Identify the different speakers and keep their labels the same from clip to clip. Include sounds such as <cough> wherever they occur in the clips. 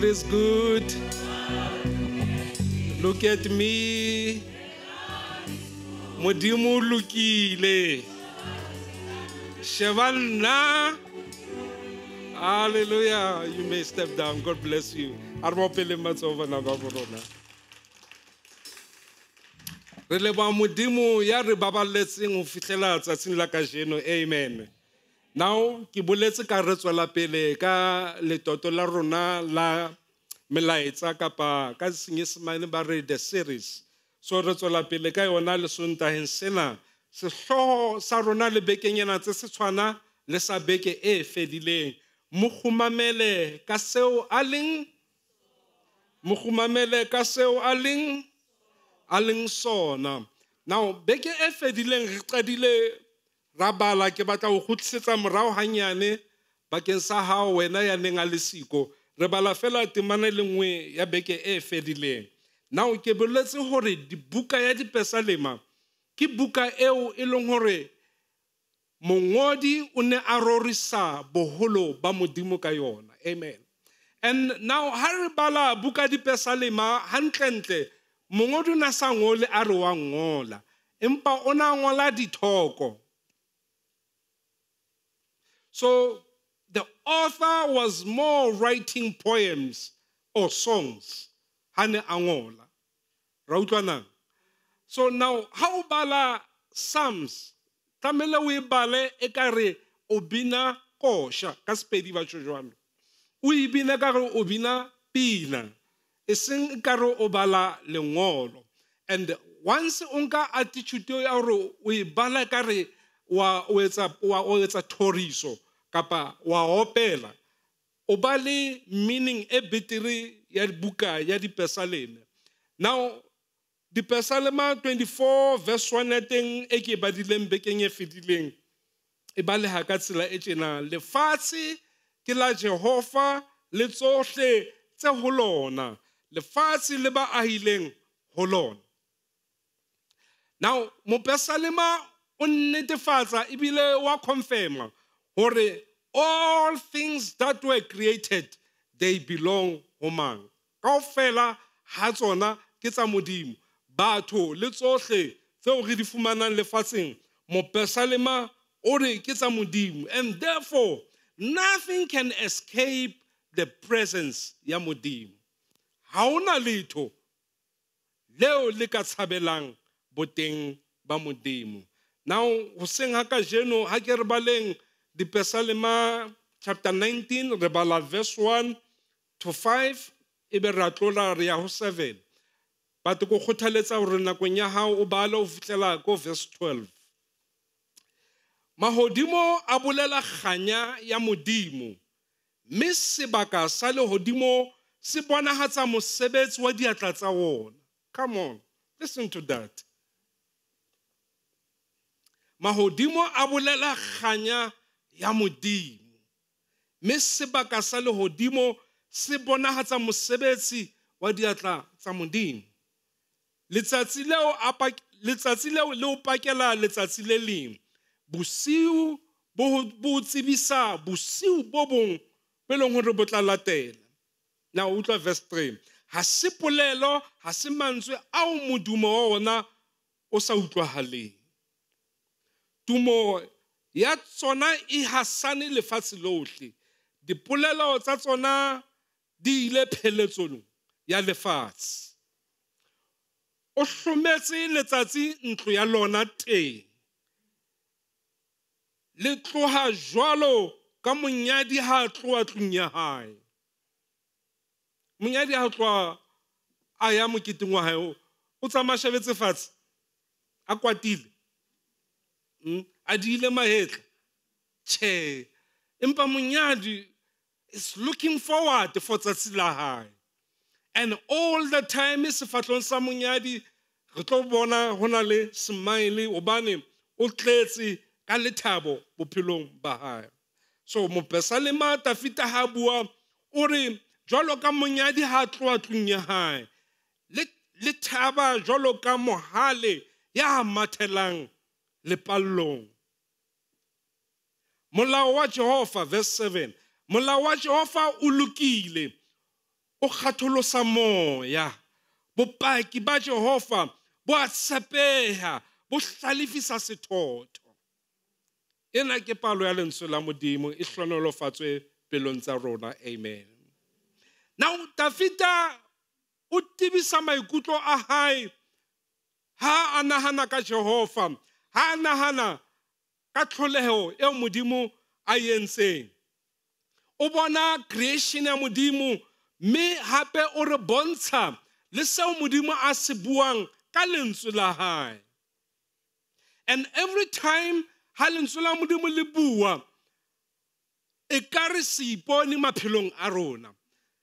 Speaker 1: Lord is good. Look at me. Modimo lukile. Shevanna. Hallelujah. You may step down. God bless you. Armopele matsova na baborona. Re leboga modimo ya re babaletseng go fitlhela tsatsing la kajeno amen now ke boletse ka re tswela pele ka letoto la rona la melaetsa kapa ka senyesemane ba re the series so re tswela pele ka yona lesontageng sena sehlogo sa rona le bekeng ena tse se tshwana le sa beke e fedileng mo kgomamele ka seo a leng mo kgomamele ka seo a leng a leng sona now beke e fedileng re qadile rabala ke batla go kgutlisetsa morao hanyane bakeng sa hao wena ya neng a le siko re bala fela temana e le nngwe ya beke e fedileng nao ke boletse hore dibuka ya dipesalema ke buka eo e leng hore mongodi o ne a rorisa boholo ba modimo ka yona amen and now ha re bala buka dipesalema hantlentle mongodi o ne a sa ngole a re wa ngola empa o ne a ngola dithoko So the author was more writing poems or songs. Hane Angola. Rautwana. So now, how bala Psalms? Tamele we bale ekare obina kosha. Kaspedi ba chojwami. bina kare obina pina. Eseng ekare obala lengolo. And once unka attitude ya we bala kare wa o etsa wa o toriso kapa wa opela o ba le meaning e betere ya buka ya dipesaleme now dipesalema 24 verse 1 neteng e ke badileng bekeng e fetileng e baleha ka tsela e tjena lefatshe ke la jehova le tsohle tse ho lona lefatshe le ba ahileng ho lona now mopesalema o nnetefatsa ebile wa confirma gore all things that were created they belong ho mang kaofela ha tsona ke tsa modimo batho le tsohle tseo re di fumanang lefatsheng mopesalema o re ke tsa modimo and therefore nothing can escape the presence ya modimo ha ona letho leo le ka tshabelang boteng ba modimo now hoseng ha kajeno ha ke re baleng the Pesalema chapter 19, rebala verse 1 to 5, ebe ra tlola 7. But go kgothaletsa hore nakong ya hao o bala o fitlela ko verse 12. Mahodimo a bolela kganya ya modimo. Mme sebaka sa lehodimo se bonahatsa mosebetsi wa diatla tsa Come on, listen to that. Mahodimo a bolela kganya ya modimo mme sebaka sa legodimo se bonagatsa mosebetsi wa diatla tsa modimo letsatsi leo le o pakela letsatsi le lengwe bosiu bo tsebisa bosiu bo bong bo e leng gore bo tla latela na utlwa verse 3 ga se polelo ga se mantswe ao modumo wa ona o sa utlwagaleng tumo ya tsona e hasane lefatshe lohle dipolelo tsa tsona di ile pheletsong ya lefatshe o hlometse letsatsi ntlo ya lona teng le tloha jwalo ka monyadi ha tloha tlong ya hae monyadi ha tloha a ya moketeng wa hae o tsamaya shebetse fatshe a kwatile hmm? a le mahetla tjhe empa monyadi is looking forward for tsatsi la hae and all the time sefatlong sa monyadi re tlo bona ho le smile obane o tletse ka lethabo bophelong ba hae so mopesalema tafita ha bua o re jwalo ka monyadi ha tloa tlong ya hae le thaba jwalo ka mohale ya mathelang lepallong molao wa jehova verse 7 molao wa jehova o lokile o kgatholosa moya bopaki ba jehova bo a tshepeha bo hlalefisa sethotho ena ke palo ya lentswe la modimo e hlonolofatswe pelong tsa rona amen now davida o tibisa maikutlo a hae ha a nahana ka jehova ha a nahana ka tlholego eo modimo a entseng o bona creation ya modimo mme gape o re bontsha le seo modimo a se buang ka lentswe la gae and every time ha lentswe la modimo le bua e ka re se ipone maphelong a rona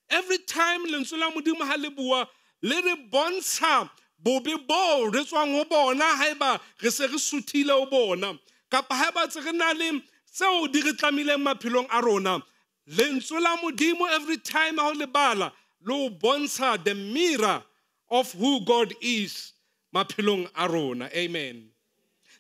Speaker 1: every time lentswe la modimo ha le bua le re bontsha bobe boo re tswang ho bona haeba re se re suthile bona kapa ha ba tse re le tseo di re tlamileng maphelong a rona lentswe la modimo every time ha o lebala le o bontsha the mirror of who god is maphelong a rona amen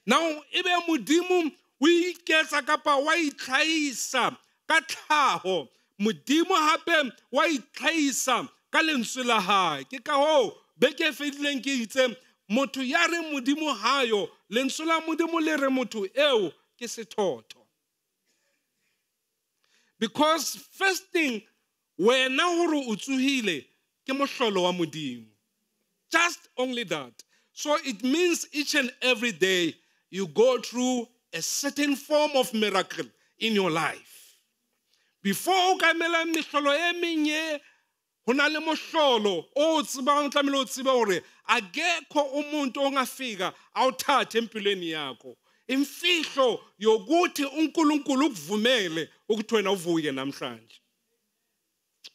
Speaker 1: now ebe modimo o iketsa kapa wa itlhaisa ka tlhaho modimo hape wa itlhaisa ka lentswe la hae ke ka hoo beke e fedileng ke itse motho ya re modimo hayo lentswe la modimo le re motho eo ke sethotho because first thing wena gore o tsohile ke mohlolo wa modimo just only that so it means each and every day you go through a certain form of miracle in your life before o ka emela mehlolo e mengye go na le mohlolo o o tsebang o tlamehile o gore akekho umuntu ongafika awuthathe empilweni yakho imfihlo yokuthi uNkulunkulu ukuvumele ukuthi wena uvuke namhlanje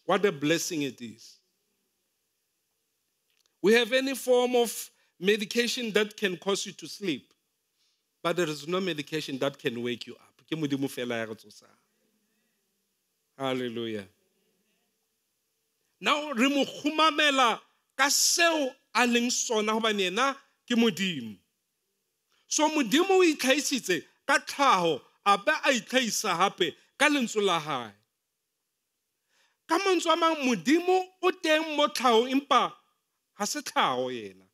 Speaker 1: what a blessing it is we have any form of medication that can cause you to sleep but there is no medication that can wake you up ke modimo fela ya go tsosa hallelujah now re mo khumamela ka seo a leng sona gobane ena ke modimo so modimo o itlhaisitse ka tlhago a ba a itlhaisa gape ka lentso la gae ka mantswe a mangwe modimo o teng mo tlhagong empa ga se tlhago ena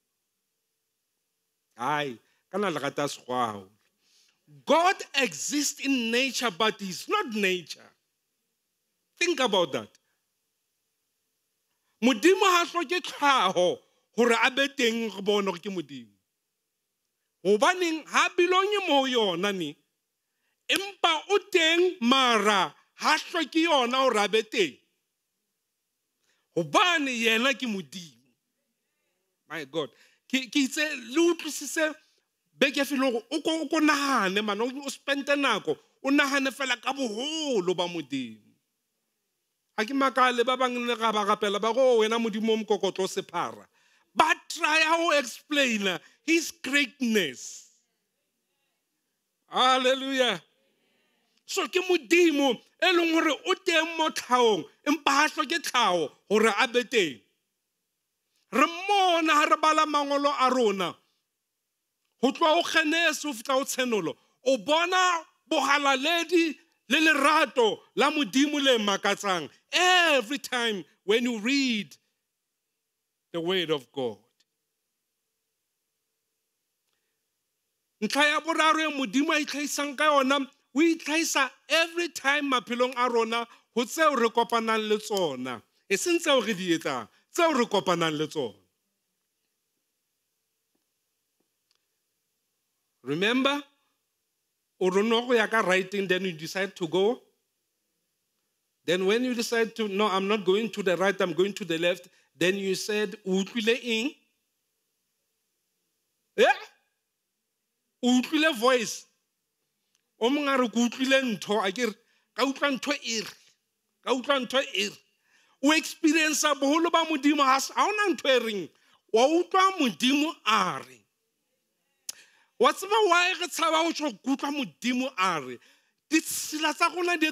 Speaker 1: hai kana le rata segwago God exists in nature, but He's not nature. Think about that. Modimo ha hloke tlhaho gore a be teng go bonwa ke modimo gobaneng ga belonge mo yona ne empa o teng mara ga hloke yona gore a be teng gobane yena ke modimo my god ke itse le utlwisise beke filego o ko nagane mana o spente nako o nagane fela ka bogolo ba modimo ga ke makale ba bangwe le ga ba gapela ba go oh, wena modimo o mokokotlo o sephara But try how explain uh, his greatness. Hallelujah. So ke modimo e leng gore o teng mo tlhaong empa ga tlhoke tlhao gore a be teng re mona ga re bala mangolo a rona go tloa o kgenese go fitlha o tshenolo o bona bogalaledi le lerato la modimo le makatsang every time when you read the Word of God. ntlha ya boraro e modimo a itlhaisang ka yona o itlhaisa every time maphelong a rona go tseo re kopanang le tsona e seng tseo re di etsang tseo re kopanang le tsona remember o writing then you decide to go then when you decide to no i'm not going to the right i'm going to the left then you said, Utlwile eng? Yeah? Utlwile voice. O mong a re ke utlwile ntho a ke re ka utlwa ntho e boholo ba modimo ha ha ona ntho e reng wa utlwa modimo a re wa tseba wa re tshaba go tsho kutlwa get a re ditsela tsa rona di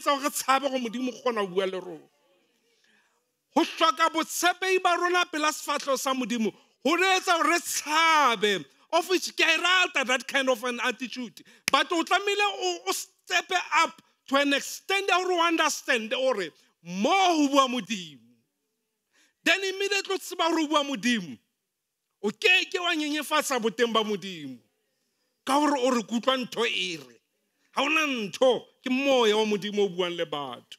Speaker 1: go hloka botshepei ba rona pela sefatlhego sa modimo go re etsa gore re tshabe of which ke a e rata that kind of an attitude but o tlamehile o step up to an extent ya gore o understand ore mo go bua modimo then immediately o tseba gore o bua modimo o keke wa nyenyefatsa boteng ba modimo ka gore o re kutlwa ntho e re ga ona ntho ke moya wa modimo o buang le batho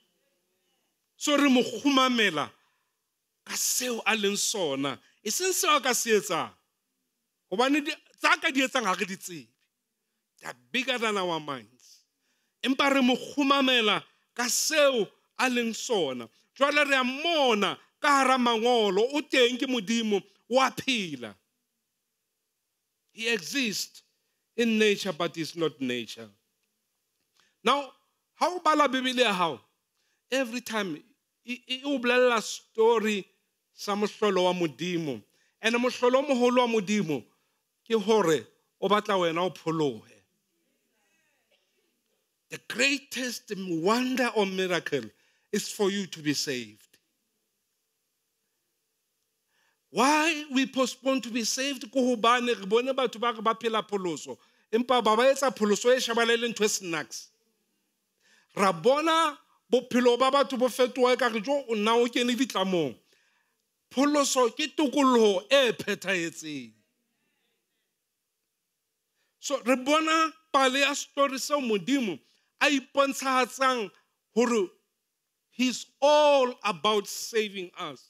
Speaker 1: so re mo humamela ka seo a leng sona e seng seo a ka se etsang gobane tsa ka di etsang ga re di tsebe they are bigger than our minds empa re mo kgomamela ka seo a leng sona jwale re a mona ka gara mangolo o teng ke modimo wa phela he exists in nature but is not nature now ha o bala bebele ya gago every time e o bolelela story sa mohlolo wa modimo and mohlolo o mogolo wa modimo ke hore o batla wena o phologe the greatest wonder or miracle is for you to be saved why we postpone to be saved ke gobane re bone batho ba re ba phela pholoso empa ba ba etsa pholoso e shebale le ntho e snacks ra bona bophelo ba batho bo fetoga e ka re jo o nna o kene ditlamong pholoso ke tokologo e phethaetseng so re bona pale ya story seo modimo a ipontshahatsang hore he's all about saving us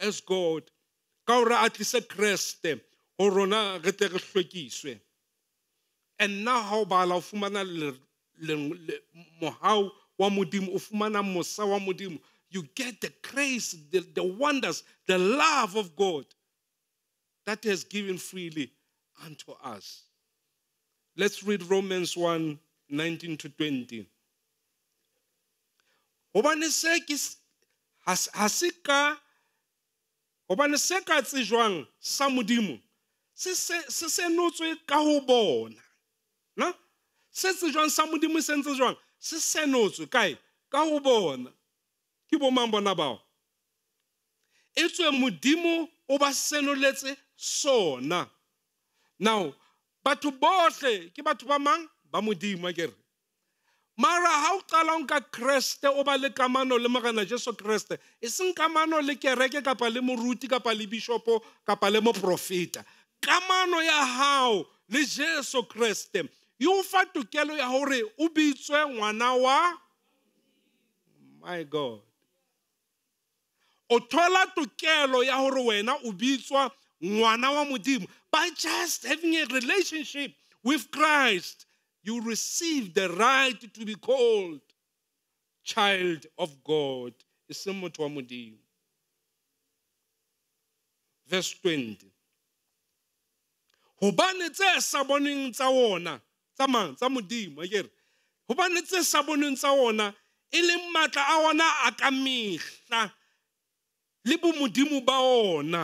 Speaker 1: as god ka hore a tlise kreste ho rona re tle re hlwekiswe and na ha o bala o fumana mohau wa modimo o fumana mosa wa modimo you get the grace, the, the wonders, the love of God that has given freely unto us. Let's read Romans 1 19 to 20. gobane se ga se ka gobane se sa modimo se se notswe ka na se tsejwang sa se ntse jwang se se notswe kae ka go bona bo mang bona bao e tswe modimo o ba senoletse sona now batho bohle ke batho ba mang ba modimo mara ha o qala o nka kreste o ba le kamano le morena jesu kreste e seng kamano le kereke kapa le moruti kapa le bishopo kapa le moprofeta kamano ya hao le jesu kreste e o fa tokelo ya gore o bitswe ngwana wa my god o thola tokelo ya gore wena o bitswa ngwana wa modimo by just having a relationship with christ you receive the right to be called child of god e seng motho wa modimo verse 20 gobane tse sa boneng tsa ona tsa mang tsa modimo akere gobane tse sa boneng tsa ona e leng maatla a ona a ka mehla le bomodimo ba ona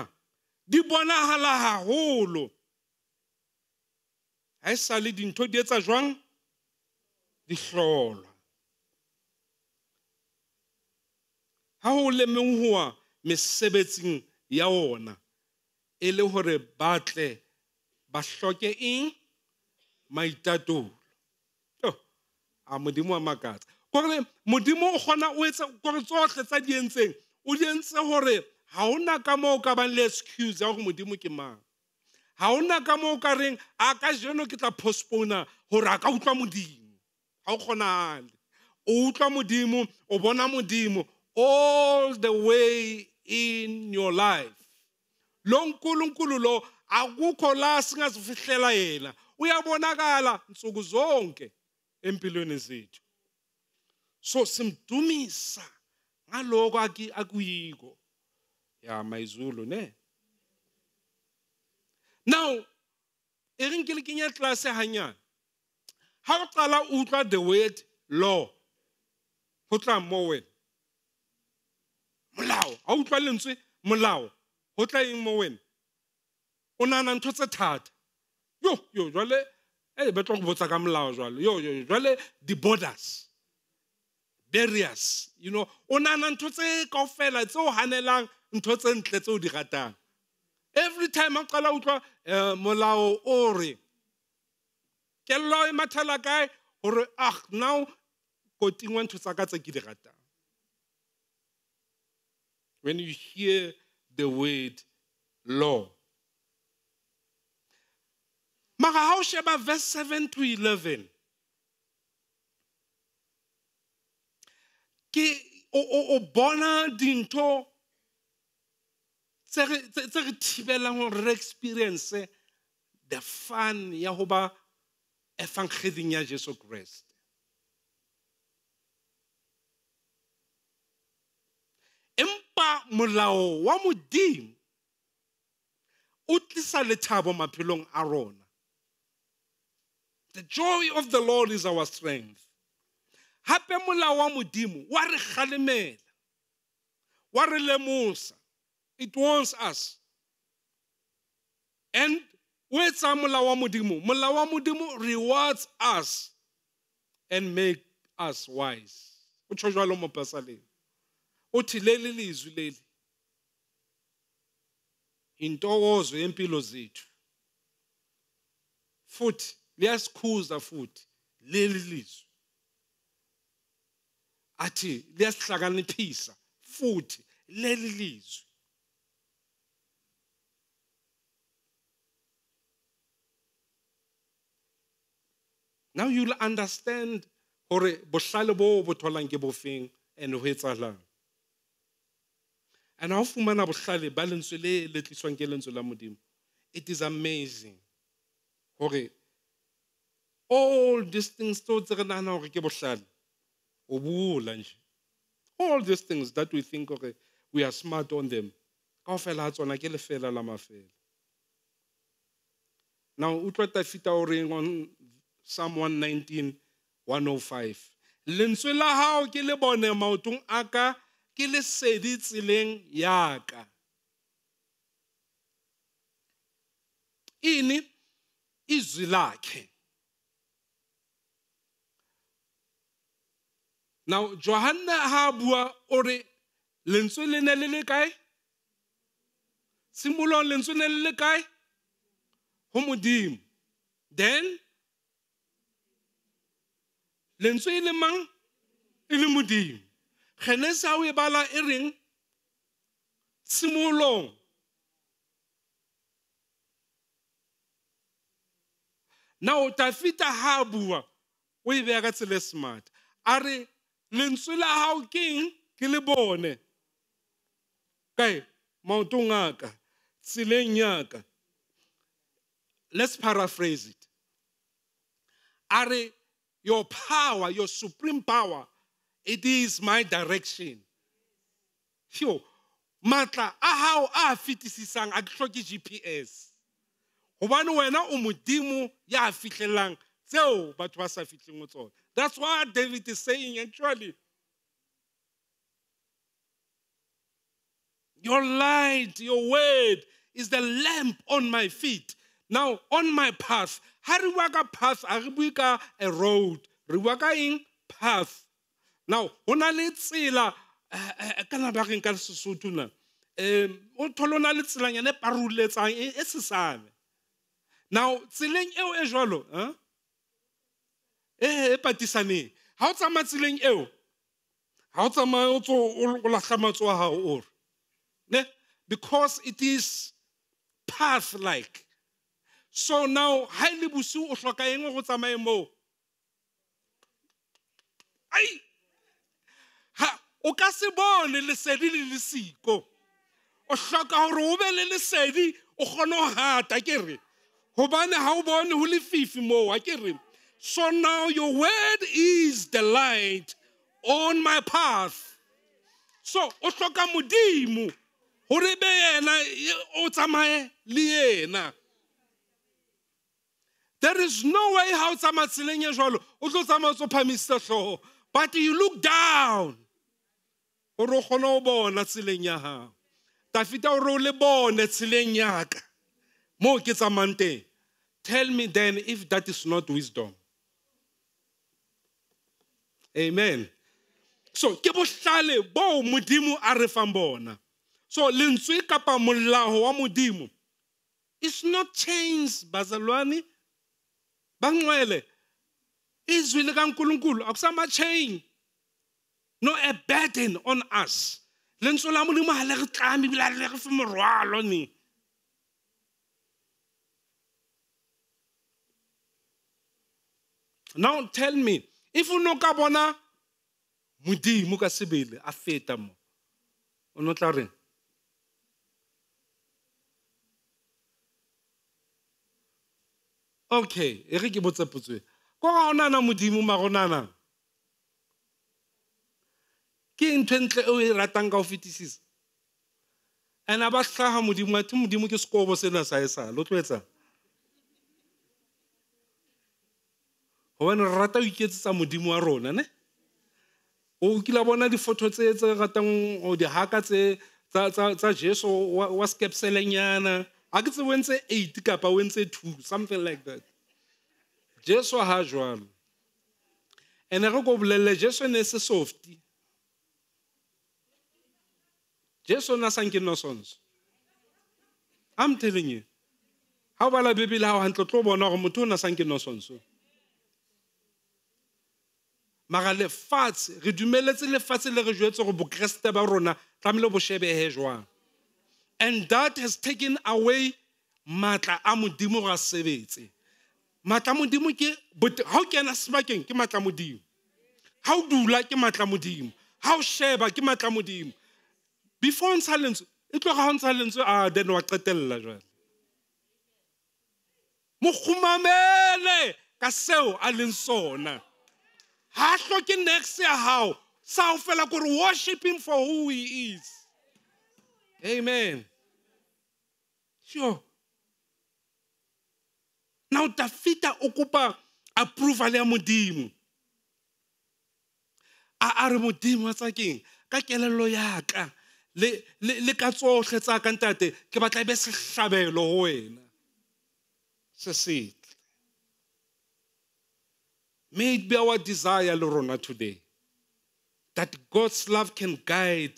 Speaker 1: di bonagala haholo ha e sa le dintho di etsa jwang di hlolwa ha ho lemeng hoa mesebetsing ya ona e le hore ba tle ba hloke eng maitatolo a modimo wa makatsa kore modimo o kgona o etsa kore tsohle tsa di entseng o di entse gore ga ona ka moo ka bang le excuse ya gore modimo ke mang ga ona ka moo ka reng a ka jeno ke tla postpona gore a ka utlwa modimo ga o kgonagale o utlwa modimo o bona modimo all the way in your life lo nkulunkulu lo akukho la singazifihlela yena uyabonakala nsuku zonke empilweni zethu so simdumisa ngaloko akuyiko ya maizulu ne now e reng ke le kenya tlase ganyana ga o qala utlwa the word law go tla mo wena molao ga utlwa lentswe molao go tla eng mo wena o nana ntho tse thata yo yo jwale e eh, betlo go botsa ka molao jwale yo yo jwale di-borders barriers you know o nana ntho tse kaofela tse o hanelang ntho tse ntle tse di ratang every time a qala utlwa eh, molao o re kello e mathela kai gore ah now kotingwa ntho tsa ka tse when you hear the word law mara ha sheba verse 7 to 11 ke o bona dintho tse re thibelang gore re experience the fun ya go ba evangeleng ya jesu kreste empa molao wa modimo o tlisa lethabo maphelong a rona the joy of the lord is our strength gape molao wa modimo wa re galemela wa re lemosa it wants us and o etsa molao wa modimo molao wa modimo rewards us and make us wise o tsho jalo mo pasaleng o thileli lizwi leli intokozo yempilo zethu futhi liyasikhuza futhi leli lizwi athi liyasihlakaniphisa futhi leli lizwi now you'll understand gore bohlale boo bo tholang ke bofeng and ho etsahalang and ha o fumana bohlale ba lentswe le le tliswang ke lentswe la modimo it is amazing gore all these things tso tse re nagana gore ke bohlale nje all these things that we think okay we are smart on them kaofela a tsona ke lefela la mafela now o tlo tafita o reng on psalm 119 105 lentswe la gago ke le bone maotong a ka ke tseleng yaka ini izwi lakhe Now, Johanna ha bua ore lentswe le ne le le kae? Simulon lentswe ne le le kae? Homodim. Then lentswe e le mang? Ile e modim. Genesa ha o e bala e reng? Simulon. Now, Tafita ha bua o e beya ka tsela e smart. Are lentswe la hao ke eng ke le bone kae maotong a ka tseleng ya ka let's paraphrase it a re your power your supreme power it is my direction Phew, matla a hao a fetisisang a ke hloke gps gobane wena o modimo ya fitlhelelang tseo batho ba sa fitlheng go tsone That's why David is saying actually. Your light, your word is the lamp on my feet. Now, on my path, ha path, a a road. Re bua Path. Now, ho na le tsela, eh, eh, kana ba reng ka Sesotho o thole o na le tselanyana e paroletsang now tsiling eo e jwalo eh, e eh, eh, patisaneng ga o tsamaya tseleng eo ga o tsamaya o tso o latlha matso wa gago ore ne because it is path like so now ha e le bosiu o tlhoka eng go tsamaye moo ai ha o ka se bone lesedi le lesiko o hloka gore o be le lesedi o kgone go gata ke re gobane ga o bone go lefifi moo a ke reng So now your word is the light on my path. So o hloka modimo hore be yena e, o tsamaye le yena. There is no way how tsamaya tseleng e jwalo o tlo tsamaya o phamisitse hlooho but you look down hore o kgone ho bona tseleng ya hao. Tafita hore o le bone tseleng ya ka moo ke tsamayang teng. Tell me then if that is not wisdom. amen so ke bohlale boo modimo a re fang bona so lentswe kapa molao wa modimo it's not chains bazalwane banxwele izwi likankulunkulu akusama-chain no a burden on us lentswe la modimo ga le re tlame ebile a le re fe morwalo ne now tell me if o no ka bona modimo ka sebele a feta mo o no tla reng okay e re ke botsepotse ko ga o nana modimo ma go nanang ke ntho e ntle o e ratang ka go fetisisa and-e ba tlhaga modimo a thi modimo ke sekobo sena sae sa lotloetsang gobane re rata o iketsetsa modimo wa rona ne o kila bona difoto tse tse ratang o dihaka tse tsa jesu wa skepselenyana a ke tse o eight kapa o two something like that jesu ha jwalo and re ko bolelele jesu ne se softy jesu na sa nke nosonso i'm telling you ha o bala bebele ga o gantle tlo bona gore motho o na sa nke nosonso mara lefatshe re dumeletse lefatshe le re jwetse gore bokeresete ba rona tlamehile bo shebege jwang and that has taken away matla a modimo go a sebetse matla modimo ke ga o kena sebakeng ke matla modimo ga o dula ke matla modimo ga o sheba ke matla modimo before o ntsha lentswe e tloga ga o ntsha lentswe a ah, then wa qetelela jale mo kgomamele ka seo a leng sona ha hloke next ya hao sa o fela gore worship him for who he is amen sure now tafita o kopa approval ya modimo a a re modimo wa tsakeng ka kelello ya ka le le le ka tsohle tsa ka ntate ke batla e be sehlabelo ho wena se setho May it be our desire, Lorona, today, that God's love can guide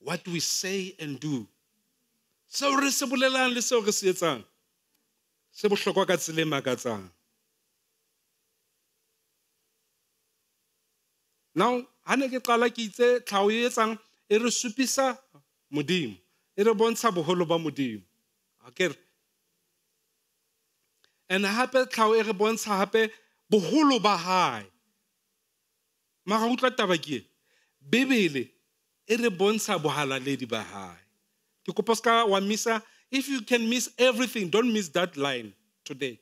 Speaker 1: what we say and do. seo re se bolelang le seo re se etsang se bohlokwa ka tsela e makatsang now ha ne ke qala ke itse tlhao e etsang e re supisa modimo e re bontsha boholo ba modimo akere and hape tlhao e re bontsha hape boholo ba hae mara utlwa taba ke e bebele e re bontsha bohalaledi ba hae ke kopa se ka wa misa if you can miss everything don't miss that line today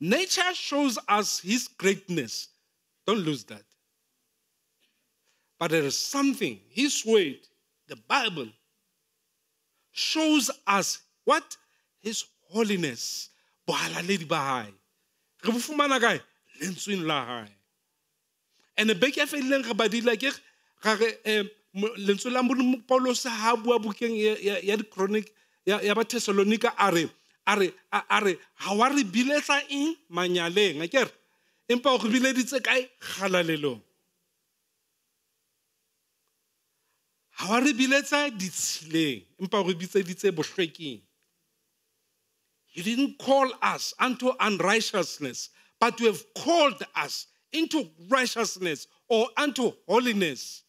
Speaker 1: nature shows us his greatness don't lose that but there is something his word the bible shows us what his holiness bohalaledi ba hae Re fumana kae? Lentsweng la hae. And be ke a feileng re badile ke ga re lentswe la Paulus ha bua bukeng ya di-chronic ya ba Thessalonica a re a re a re ha wa re biletsa eng manyaleng a kere empa o re bileditse kae galalelong ha wa re biletsa ditshileng empa o re bitseditse bohlweking You didn't call us unto unrighteousness, but you have called us into righteousness or unto holiness.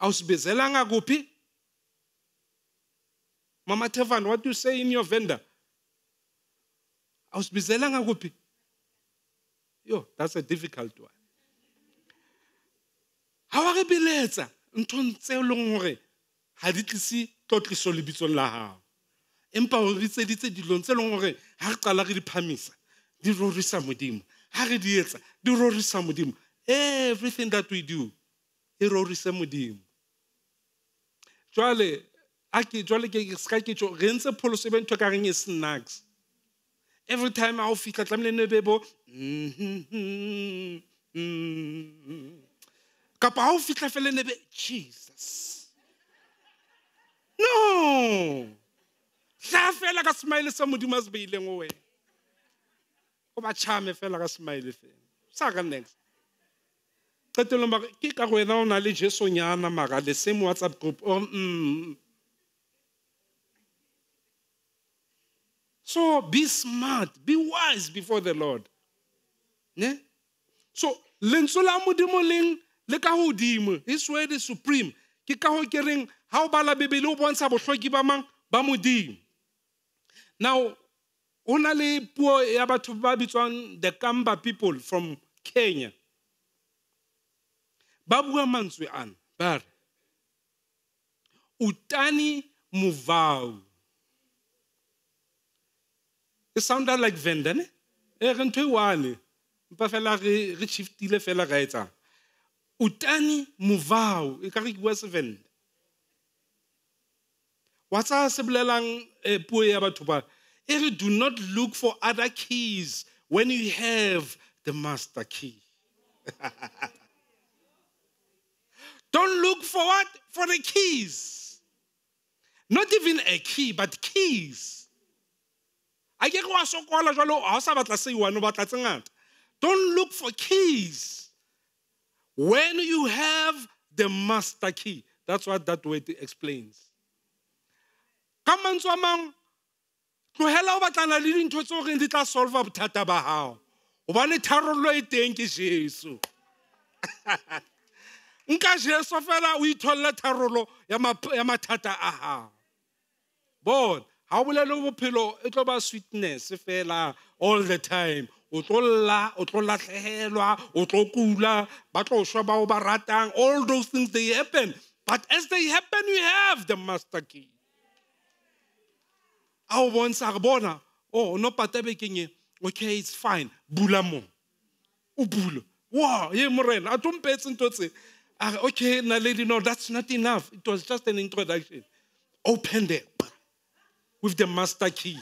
Speaker 1: Awusibizelanga kuphi? Mama Tevan, what do you say in your vendor? Awusibizelanga kuphi? Yo, that's a difficult one. How are you, biletsa ntho tse leng hore ha di tlisi empa o re tseditse dilong tse e leng gore ga re qala re di phamisa di rorisa modimo ga re di etsa di rorisa modimo everything that we do e rorise modimo jwale jwale seka ketso re ntse pholoso ebe ntho ka reng e snacks every time ha o fitlha tlamehile ne be bo mm-hmm, mm-hmm. kapa ha o fitlha fele ne be jesus no tla fela ka smile sa modimo a se beileng o wena o ba chame fela ka smile fela sa ka next qetelong ba ke ka go wena o na le jesonyana mara the same whatsapp group mm, So be smart, be wise before the Lord. Ne? So lentswe la modimo leng le ka hodimo, his word is supreme. Ke ka ho kereng ha o bala Bibele o bontsha bohloki ba mang ba modimo. Now, only poor Yaba Tuba ya the Kamba people from Kenya. Babu bua An, Bar. utani muvau. It sounded like Venda, ne? E re ntho fela re fela Utani muvau, e ka re What's se Venda. Wa tsa if do not look for other keys when you have the master key. <laughs> Don't look for what? For the keys. Not even a key, but keys. I get wa Don't look for keys. When you have the master key. That's what that word explains. Ka man tlogela o batlana le dintho tse goreng di tla solva bothata ba gago obane tharollo e teng ke jesu <laughs> nka jesu fela o itholole tharolo ya mathata a gago bona ga o bolele bophelo e tlo ba sweetness fela all the time o tlo o tlo latlhegelwa o tlo kula ba tlo bao ba ratang all those things they happen but as they happen you have the master key a o bontsha re bona oh, o no pata bekeng okay it's fine bula mo o bula wow ye morena a tompetse ntho tse a okay na lady no that's not enough it was just an introduction open it with the master key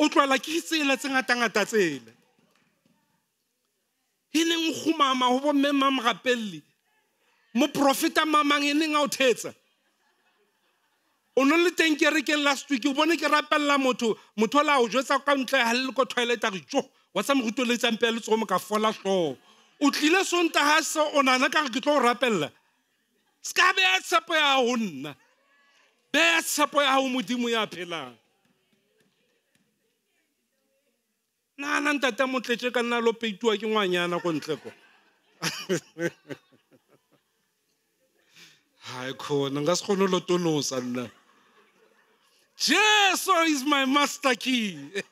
Speaker 1: o tlwala ke tsela tse ngata-ngata tsela e neng gomama go bomme mamagapelele moprofeta mamang e neng a o thetsa o no le teng kerekeng last week o bone ke rapelela motho motho o la jwetsa ka ntle ga le le ko toilet a re jo wa tsa morutoletsang pea letsogo mo ka fola tlhogo o tlile sontaga se o nana ka re ke tlo o rapelela se ka beya tshepo ya go nna beya tshepo ya go modimo ya phelang naana ntata motletse ka nna lo ke ngwanyana ko ntle ko <laughs> hayi khona nga se kgone lo nna Jesus is my master key. <laughs>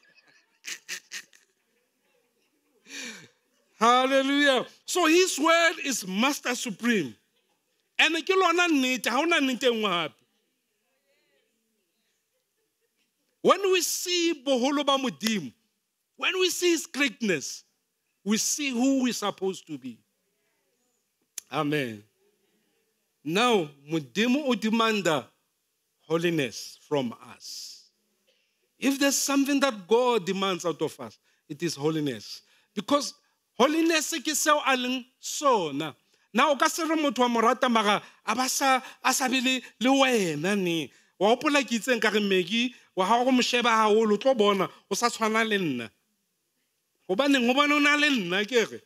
Speaker 1: Hallelujah. So his word is master supreme. And ke lona nnete, ha ona When we see boholo when we see his greatness, we see who we're supposed to be. Amen. Now, Mudimu o holiness from us. If there's something that God demands out of us, it is holiness. Because holiness ke seo a leng sona. Na o ka se motho wa morata maga a ba sa a sa be le wena ne. Wa ke itseng ka re meki wa ha go mo sheba haholo tlo bona o sa tshwana le nna. Gobaneng o bona o na le nna ke re.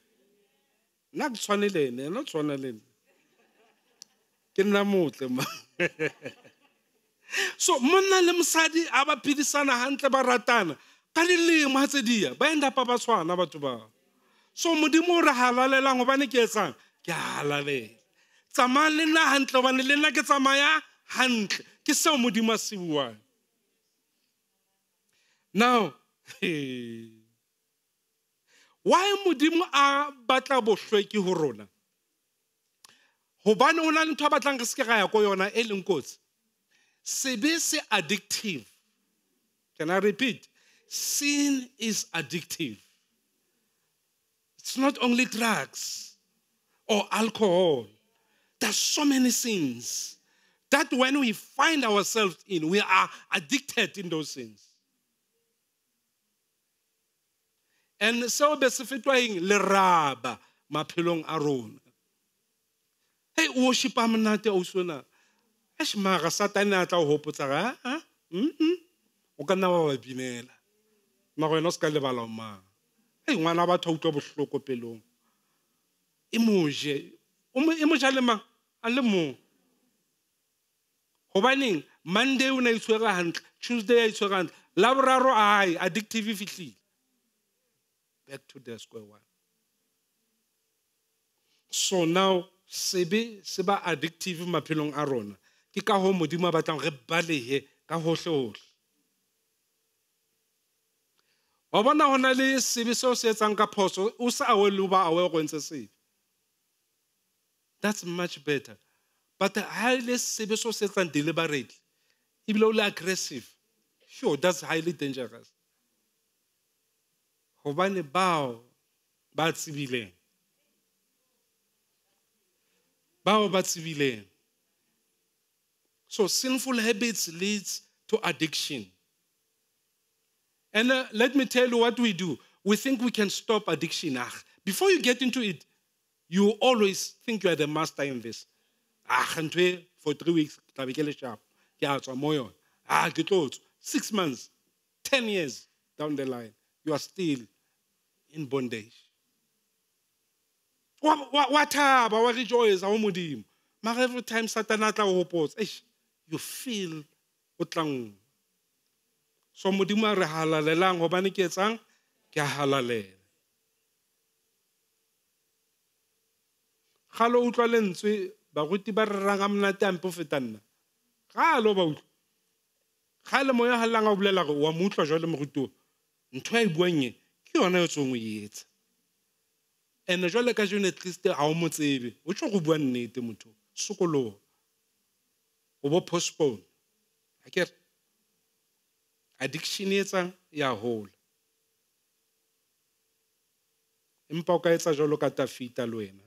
Speaker 1: Nna ke tshwane le ene, ena le nna. Ke nna motle ma. <laughs> so monna le mosadi a ba phedisana hantle ba ratana ka dilemo tse di ya ba endapa ba tshwana batho so modimo o re halalelang gobane ke etsang ke halalela tsamayang le nna hantle gobane le nna ke tsamaya hantle ke modimo se now <laughs> why modimo a batla bohlweki ho rona gobane o na le batlang se ya ko yona e leng Sin is addictive. Can I repeat? Sin is addictive. It's not only drugs or alcohol. There's so many sins that when we find ourselves in, we are addicted in those sins. And so be liraba mapilong aron? Hey, worship a usuna. eish mara satane a tla o hopotsa ga a ah, ah, mm-hmm. o ka nna wa ba binela mara wena o se ka lebala omang ei ngwana batho a utlwa bohloko pelong e moje e mo ja le mang a le mong gobaneng monday o ne a itshwere gantle tuesday a itshwere gantle laboraro ae addictive e fitlhile back to the square one so now sebe se ba addictive maphelong a rona ke ka ho modimo a batlang re balehe ka hohlehohle wa bona ho na le sebe seo se etsang ka phoso o sa awe le ba awe go ntse sebe that's much better but ha le sebe seo se etsang deliberately ebile o le aggressive sure that's highly dangerous gobane bao ba tsebileng bao ba tsebileng so sinful habits leads to addiction. And uh, let me tell you what we do. We think we can stop addiction. Ah, before you get into it, you always think you are the master in this. Ah, and for three weeks, sharp. Yeah, so Ah, six months, 10 years down the line, you are still in bondage. What What? What? thaba rejoice ha o modimo mara every time satana tla go gopotsa you feel o tlang so modimo a re halalelang gobane ke etsang ke a halalela ga lo utlwa lentswe ba re ranga monate ampe o feta nna ga a lo ba utlwa ga le moya galelang a o bolela gore wa mo utlwa jwa le moruti o ntho e buang ke yona e tsweng o e and-e jwale ka jone at least o mo o tswa go bua nnete motho sokologo o bo postpone akere addiction e etsang ya hola empa o ka etsa jalo ka tafita le wena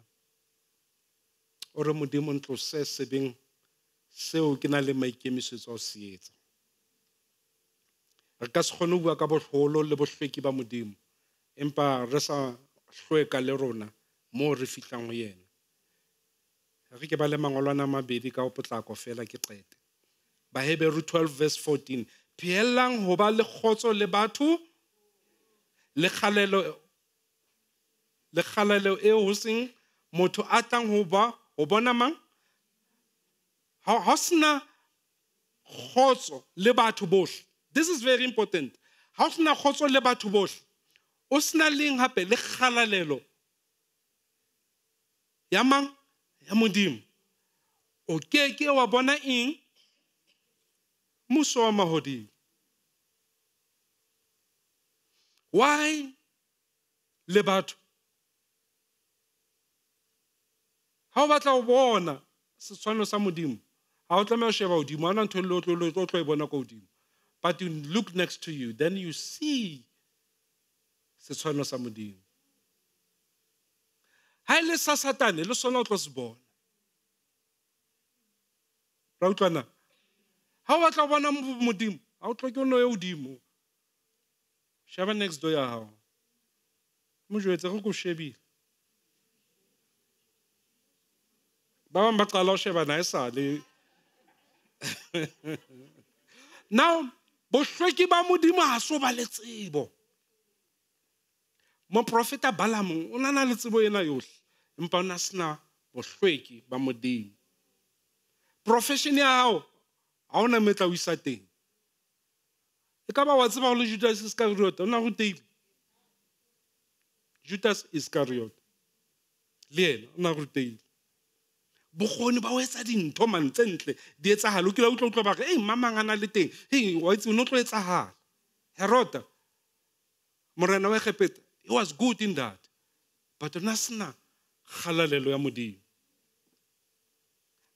Speaker 1: o re modimo ntlose sebeng seo ke na le maikemisetso a go se etsa re ka se kgone go bua ka boholo le bohlweki ba modimo empa re sa hlweka le rona moo re fihlang go yena ge ke ba le mangwalwana mabedi ka potlako fela ke qete baheberu 12 verse 14 pheellang ho ba le kgotso le batho e ho seng motho a tlang ho ba ho bona mang ha kgotso le batho bohle this is very important ha ho sna kgotso le batho bohle o leng hape ya mang ya modimo o ke ke wa bona eng mmuso wa mahodimo why le batho ha o batla ho bona setshwano sa modimo I o tlameha ho sheba hodimo ha na ntho le o tlo e bona ka hodimo but you look next to you then you see setshwano sa modimo Haile sasathane le sona o tlo se bona ra utlwa na ha o batla bona modimo ha o tloke o no ye godimo sheba next door ya gago mo jwetse go ko shebile ba bangwe ba qala go sheba na e sale <laughs> now bohlweki ba modimo ga se o ba le tsebo moprofeta balamong o nana na le tsebo empa o ne a sena bohlweki ba modimo profession ya hao ga ona metla o isa teng e ka ba wa tseba go le judas iscariot o na go teile judas iscariot le ena o na go teile bokgoni ba o etsa dintho mantse ntle di etsagale o kile utlwa utlwa baga e mamang a na le teng e wa itse o ne o tlo etsagala herota morena wa egepeta he was good in that but ona sena Hallelujah, ya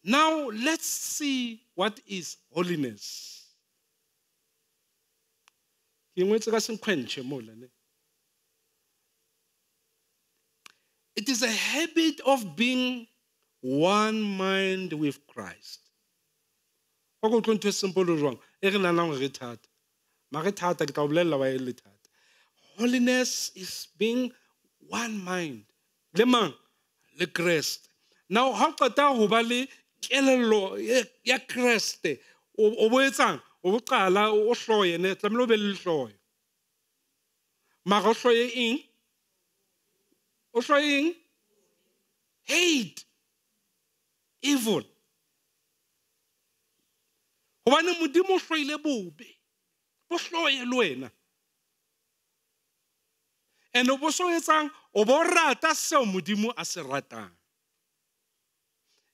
Speaker 1: now let's see what is holiness It is a habit of being one mind with Christ. Wa go tlontwe simple wrong. Holiness is being one mind. le kreste now ha o qeta ho ba le kelello ya kreste o bo etsang o bo qala o hloye ne tlamehile o be le hloyo mara o hloye eng o hloye eng hate evil gobane modimo o hloile bobe bo hloye le wena and o bo so etsang o bo rata seo modimo a se ratang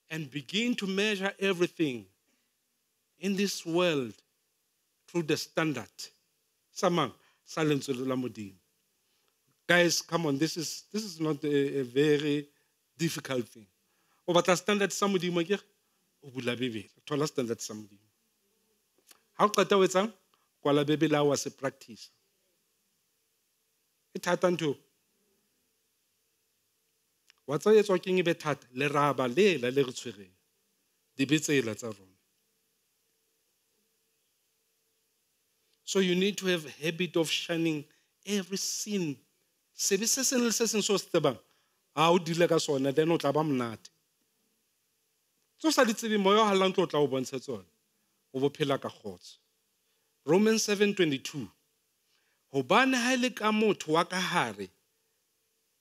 Speaker 1: and begin to measure everything in this world through the standard samang sa lentswe la modimo guys come on this is this is not a, a very difficult thing o batla standard sa modimo ke o bula bebele thola standard sa modimo ha o qeta o etsang kwala bebele a wa se practice e thata ntho wa keng be thata le re tshwereng di tsa rona so you need to have habit of shunning every sin sebe se sengwe le se sengwe se se tsebang a o dile ka sona then o tla ba monate tse o sa di tsebe moya o galelang tlo o tla o bontshe tsone o bophela ka 7 22 gobane ga e le ka motho wa ka gare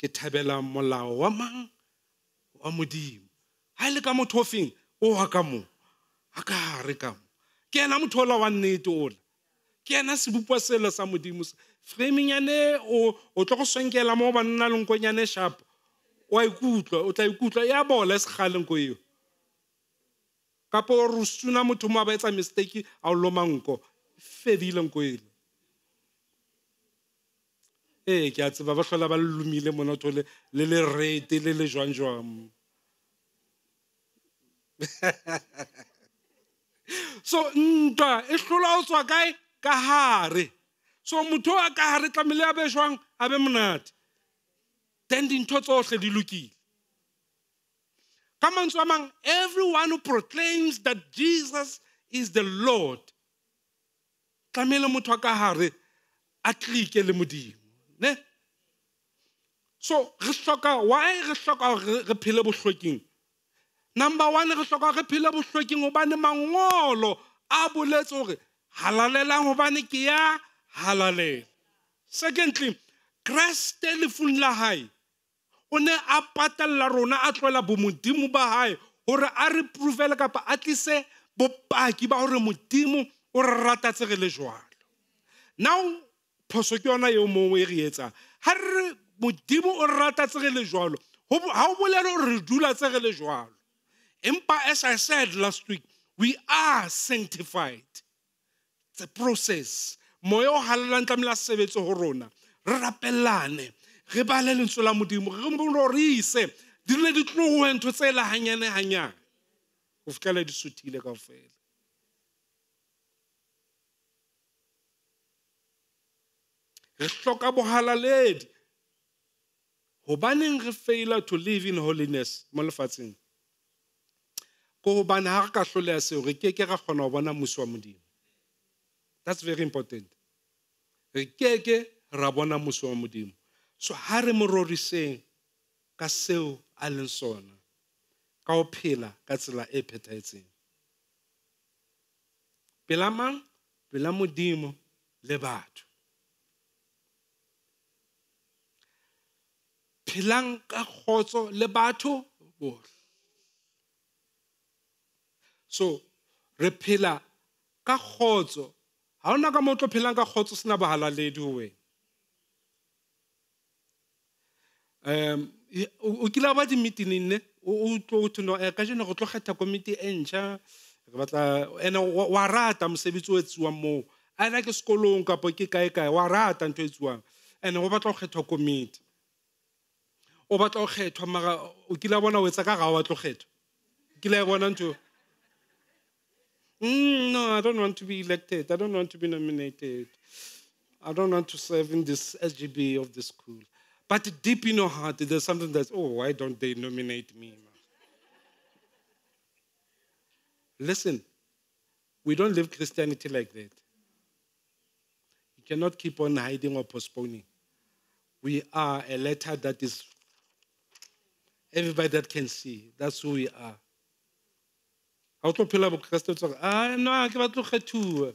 Speaker 1: ke thabela molao wa mang wa modimo ga e le ka motho ofeng feng o wa ka mo a ka re ka mo ke ena motho ola wa nnete ola ke ena sebupa selo sa modimo framingyane o tlo go swenkela mo ba nna nyane sharp wa ikutlwa o tla ikutlwa ya bola e segalenko eo kapo o re o suna motho mo a ba etsa mistake a o lomanko leng ko ele ee ke a tseba ba tlhola ba lelomile monatho le le rete le le jwang jwang <laughs> so ntwa e hlola ho tswa kae ka hare so motho a ka hare tlamehile a be jwang a be monate then dintho tsohle di lokile ka mantswe a mang everyone who proclaims that jesus is the lord tlamehile motho a ka hare a tlike le modimo ne so re hloka why re hloka re phele bohlweking number one re hloka re phele bohlweking gobane mangolo a boletse gore halalelang gobane ke ya halalela secondly kreste lefung la gae o ne a patalela rona a tlwela bomodimo ba gae gore a re provele kapa a tlise bopaki ba gore modimo o re ratatsege le now phoso ke yona mongwe e re re modimo o rata le o re dula le empa as i said last week we are sanctified it's a process moya o halelang tlamela sebetse ho rona re rapellane re bale lentswe la modimo re molo re ise di le di ntho tse lahanyane hanyane ho fitlhela di suthile kaofela re hloka bohalaledi hobaneng re faila to live in holiness mo lefatsheng ke hobane ha re ka hloleha seo re ke ke ra kgona ho bona mosi wa modimo that's very important re ke ke ra bona mosi wa modimo so ha re mo roriseng ka seo a leng sona ka ho phela ka tsela e phethahetseng pela mang pela modimo le batho phelang ka kgotso le batho bohle so re phela ka kgotso ha hona ka moo tlo phelang ka kgotso bahala bohalaledi di wena um o kile ba di meeting ne o tlo o theno eh, kajeno re tlo kgetha committee e ntšha batla ene wa rata mosebetsi o etsiwa moo a na ke sekolong kapo ke kae kae wa rata ntho e etsiwang ene go batla go kgetha committee o batla o kgethwa mara o kile bona o etsa ka ga o batla o kgethwa kile bona ntho Mm, no, I don't want to be elected. I don't want to be nominated. I don't want to serve in this SGB of the school. But deep in your heart, there's something that's, oh, why don't they nominate me? Listen, we don't live Christianity like that. You cannot keep on hiding or postponing. We are a letter that is Everybody that can see, that's who we are. Ha o tlo phela bokreste o tsore, ah, no, ke batlo kgethuwa.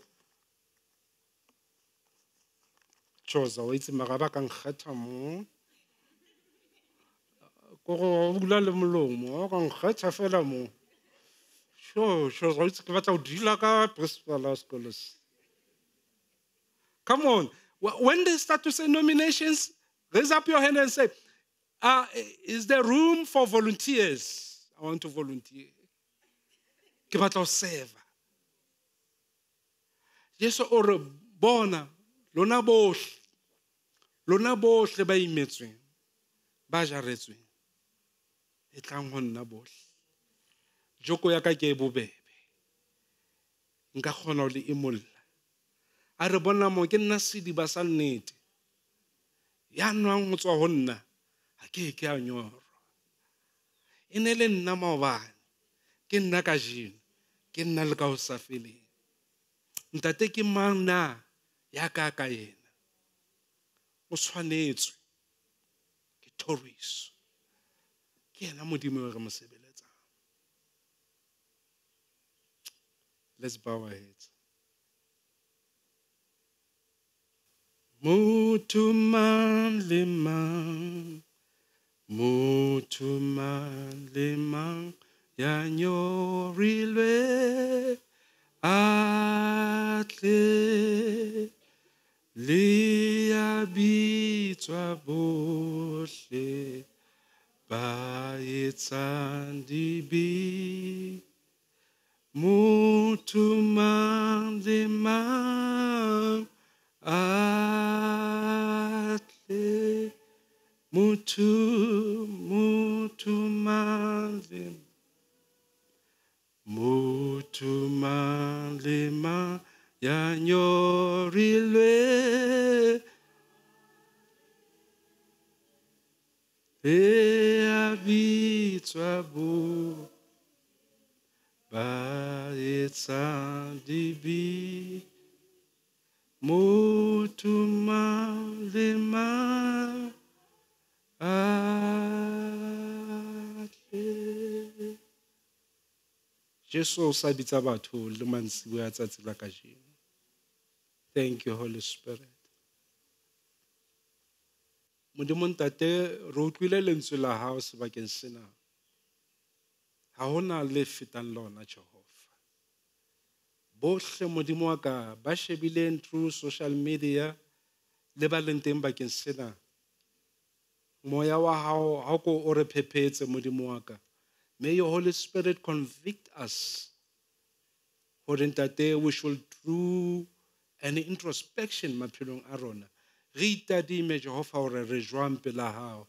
Speaker 1: Tshoza, o itse mara ba ka nkgetha mo. Koro o bula le molomo, o ka nkgetha fela mo. Sure, sure, o itse ke batla o dila ka principal la sekolo Come on. When they start to say nominations, raise up your hand and say, uh, is there room for volunteers? I want to volunteer. Ke batla go serva. Jesu o re bona lona bohle, lona bohle ba imetsweng, ba jaretsweng. E tlang go nna bohle. Joko ya ka ke e bobebe. Nka kgona go le imolola. A re bona mo ke nna sediba sa nnete. Ya nwang go tswa go nna a ke ke a nyorwa e ne le nna maobane ke nna ka jeno ke nna le ka go sa feleng ntate ke mang na ya ka ka yena o tshwanetswe ke thoriso ke yena modimo yo re mo
Speaker 2: let's bow our heads motho man. le mang muthuma lemang yanyorilwe atle le ya bitswa bohle ba etsang dibe motho mang le mang a Mutu mutu malim, mutu malima ma ya nyorilwe e abitswa bo ba etsa dibi mutu malima. ma
Speaker 1: Jesu o sa bitsa batho le mantsiwe a tsatsi la kajeno. Thank you Holy Spirit. Modimo ntate re utlwile lentswe la hao sebakeng sena. Ha na le fetang lona Jehova. Bohle modimo wa ka ba shebileng through social media le ba leng teng bakeng sena. Moya wa hao ha ko o re phepetse modimo wa ka. May your Holy Spirit convict us. for in that day we shall do an introspection maphelong Arona, Rita di itadime Jehova gore re jwang pela gago.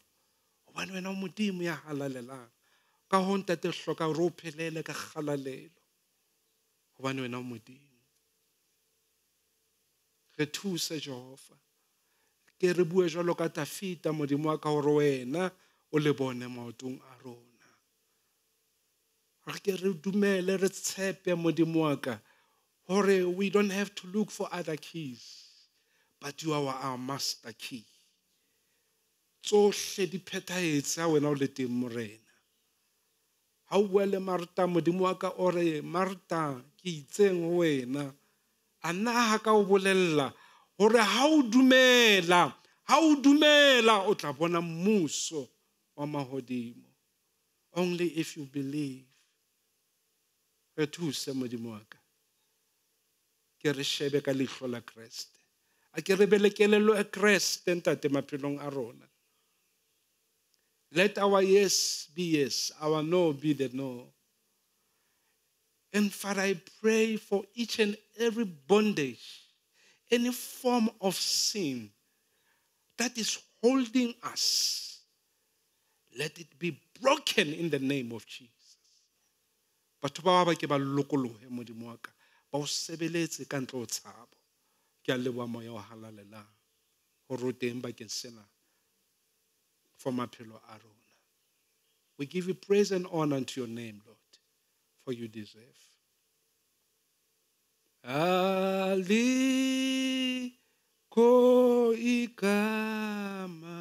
Speaker 1: Gobane wena modimo ya halalelang. Ka go ntate hloka gore o phelele ka galalelo. Gobane wena modimo. Re thuse Jehova. Ke re e jalo ka tafita modimo ka gore o le bone maotong we don't have to look for other keys but you are our master key tsohle di phethahetse ha do o le teng morena ha o bua le marta modimo wa ka o re marta ke itseng ho wena a nna ha ka o dumela ha dumela o tla bona mahodimo only if you believe re thuse modimo wa ka ke re shebe ka leihlo la kreste a ke re belekelelo ntate maphelong a rona let our yes be yes our no be the no and father i pray for each and every bondage any form of sin that is holding us let it be broken in the name of jesus batho ba ba ke ba lokolohe modimo wa ka ba o sebeletse ka ntle ho tshabo ke a leboha moya wa halalelang hore o teng bakeng sena for maphelo a rona we give you praise and honor unto your name lord
Speaker 2: for you deserve alikho igama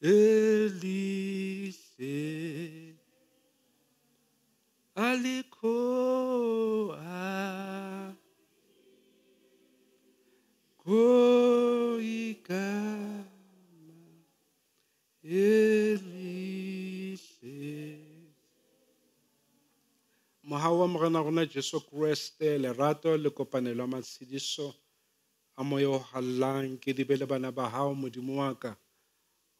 Speaker 2: elihle alikoa koikama elihle
Speaker 1: moga wa morena rona jesu kreste lerato le kopanelo ya matshediso a moya o gallang ke di le bana ba gago modimo wa ka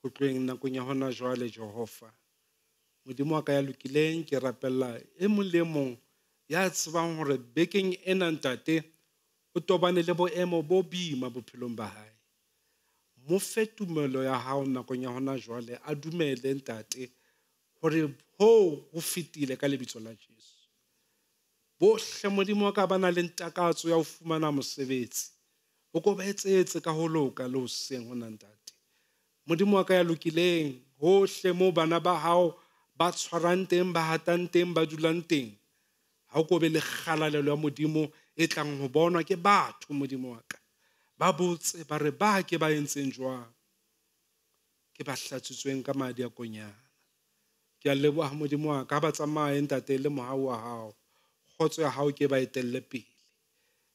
Speaker 1: go tlweng nakong ya gona jwale jehova modimo wa ka ya lokileng ke rapella e molemong e ya tsebang gore bekeng ena ntate o tobane le boemo bo bima bophelong ba gae mo fe tumelo ya gago nakong ya gona jale a dumele ntate gore ho go fetile ka lebitso la jesu botlhe modimo wa ka ba na le ntakatso ya go fumana mosebetsi o ko ba ka goloka loka le hoseng ho na ntate modimo wa ka ya lokileng gotlhe moo bana ba gago ba tshwarang teng ba hatang teng ba dulang teng ga ko be le kgalalelo ya modimo e tlang go bonwa ke batho modimo wa ka ba botse ba re ba ke ba entseng jwang ke ba hlatswitsweng ka madi a konyana ke a leboga modimo wa ka ba tsamaye ntate le mogau wa gago kgotso ya gago ke ba etelele pele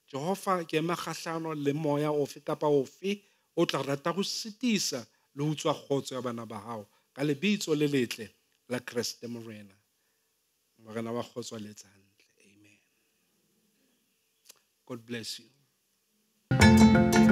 Speaker 1: jehofa ke ema kgatlhano le moya ofe kapa ofe o tla rata go setisa le utswa kgotso ya bana ba gago ka lebitso le letle la kreste morena morena wa kgotsoletsa hantle amen god bless you